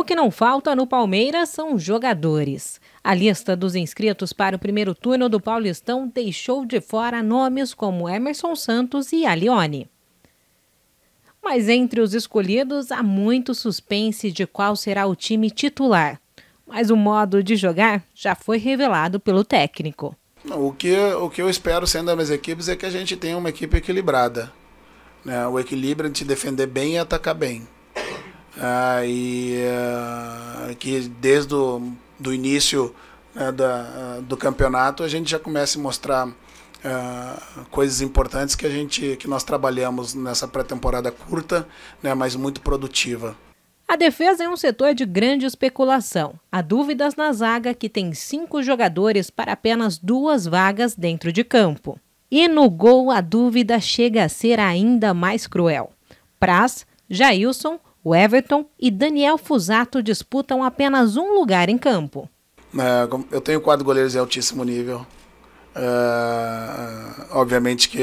O que não falta no Palmeiras são jogadores. A lista dos inscritos para o primeiro turno do Paulistão deixou de fora nomes como Emerson Santos e Alione. Mas entre os escolhidos há muito suspense de qual será o time titular. Mas o modo de jogar já foi revelado pelo técnico. O que, o que eu espero sendo das equipes é que a gente tenha uma equipe equilibrada. Né? O equilíbrio entre defender bem e atacar bem. Ah, eh, e ah, que desde o do início né, da, do campeonato a gente já começa a mostrar ah, coisas importantes que a gente que nós trabalhamos nessa pré-temporada curta, né, mas muito produtiva. A defesa é um setor de grande especulação. Há dúvidas na zaga que tem cinco jogadores para apenas duas vagas dentro de campo. E no gol a dúvida chega a ser ainda mais cruel. Praz, Jailson o Everton e Daniel Fusato disputam apenas um lugar em campo. É, eu tenho quatro goleiros de altíssimo nível. É, obviamente que,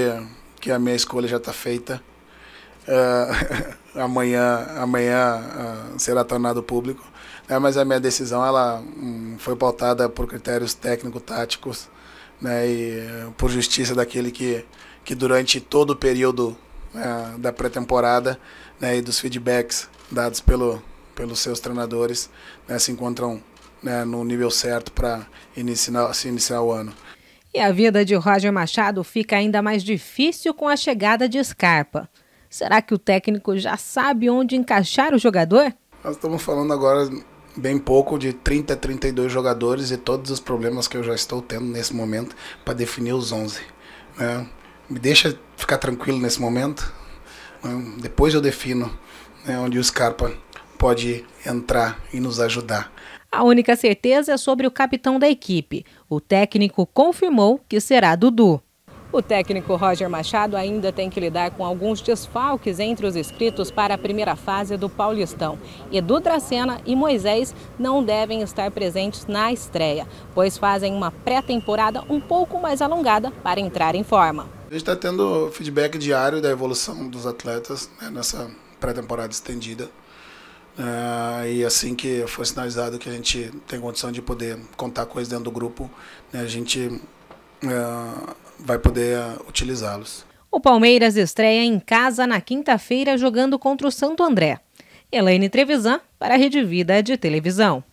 que a minha escolha já está feita. É, amanhã amanhã é, será tornado público. É, mas a minha decisão ela hum, foi pautada por critérios técnico-táticos né, e por justiça daquele que, que durante todo o período é, da pré-temporada né, e dos feedbacks dados pelo, pelos seus treinadores né, se encontram né, no nível certo para iniciar, se iniciar o ano. E a vida de Roger Machado fica ainda mais difícil com a chegada de Scarpa. Será que o técnico já sabe onde encaixar o jogador? Nós estamos falando agora bem pouco de 30 a 32 jogadores e todos os problemas que eu já estou tendo nesse momento para definir os 11. Né? me deixa ficar tranquilo nesse momento. Né? Depois eu defino né, onde o Scarpa pode entrar e nos ajudar. A única certeza é sobre o capitão da equipe. O técnico confirmou que será Dudu. O técnico Roger Machado ainda tem que lidar com alguns desfalques entre os inscritos para a primeira fase do Paulistão. Edu Dracena e Moisés não devem estar presentes na estreia, pois fazem uma pré-temporada um pouco mais alongada para entrar em forma. A gente está tendo feedback diário da evolução dos atletas né, nessa pré-temporada estendida. Eh, e assim que for sinalizado que a gente tem condição de poder contar com eles dentro do grupo, né, a gente eh, vai poder eh, utilizá-los. O Palmeiras estreia em casa na quinta-feira jogando contra o Santo André. Elaine Trevisan para a Rede Vida de Televisão.